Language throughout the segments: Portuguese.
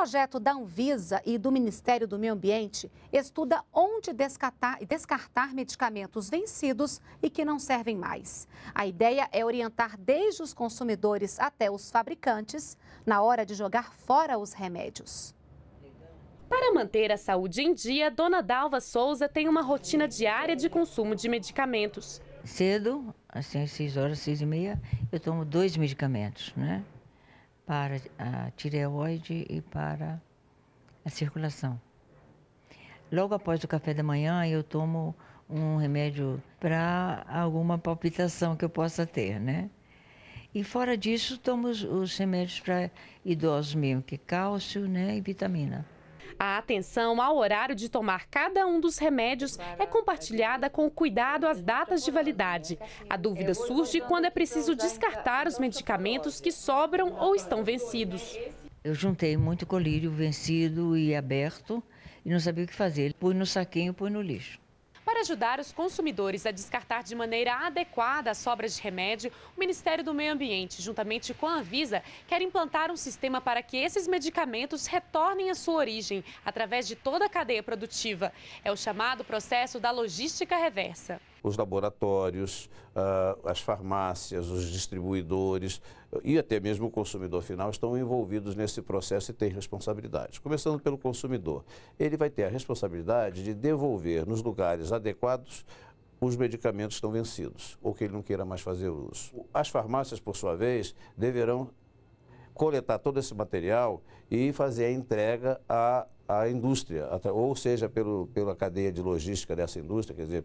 projeto da Anvisa e do Ministério do Meio Ambiente estuda onde descartar, descartar, medicamentos vencidos e que não servem mais. A ideia é orientar desde os consumidores até os fabricantes na hora de jogar fora os remédios. Para manter a saúde em dia, Dona Dalva Souza tem uma rotina diária de consumo de medicamentos. Cedo, assim, às 6 horas, 6 e meia, eu tomo dois medicamentos, né? para a tireoide e para a circulação. Logo após o café da manhã, eu tomo um remédio para alguma palpitação que eu possa ter, né? E fora disso, tomo os, remédios para idosos mesmo, que é cálcio, né, e vitamina. A atenção ao horário de tomar cada um dos remédios é compartilhada com cuidado às datas de validade. A dúvida surge quando é preciso descartar os medicamentos que sobram ou estão vencidos. Eu juntei muito colírio vencido e aberto e não sabia o que fazer. Pus no saquinho, pus no lixo. Para ajudar os consumidores a descartar de maneira adequada as sobras de remédio, o Ministério do Meio Ambiente, juntamente com a Anvisa, quer implantar um sistema para que esses medicamentos retornem à sua origem, através de toda a cadeia produtiva. É o chamado processo da logística reversa os laboratórios, ah, as farmácias, os distribuidores ah, e até mesmo o consumidor final estão envolvidos nesse processo e têm responsabilidade. Começando pelo consumidor, ele vai ter a responsabilidade de devolver nos lugares adequados os medicamentos estão vencidos ou que ele não queira mais fazer uso. As farmácias, por sua vez, deverão coletar todo esse material e fazer a entrega a a indústria, ou seja, pelo, pela cadeia de logística dessa indústria, quer dizer,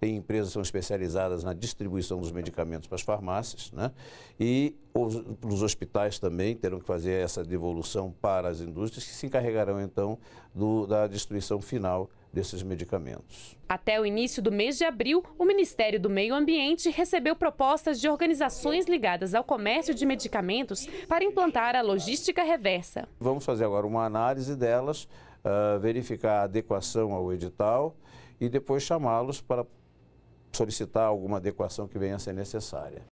tem empresas que são especializadas na distribuição dos medicamentos para as farmácias, né? E os, os hospitais também terão que fazer essa devolução para as indústrias que se encarregarão então do, da distribuição final desses medicamentos. Até o início do mês de abril, o Ministério do Meio Ambiente recebeu propostas de organizações ligadas ao comércio de medicamentos para implantar a logística reversa. Vamos fazer agora uma análise delas uh, verificar a adequação ao edital e depois chamá-los para solicitar alguma adequação que venha a ser necessária.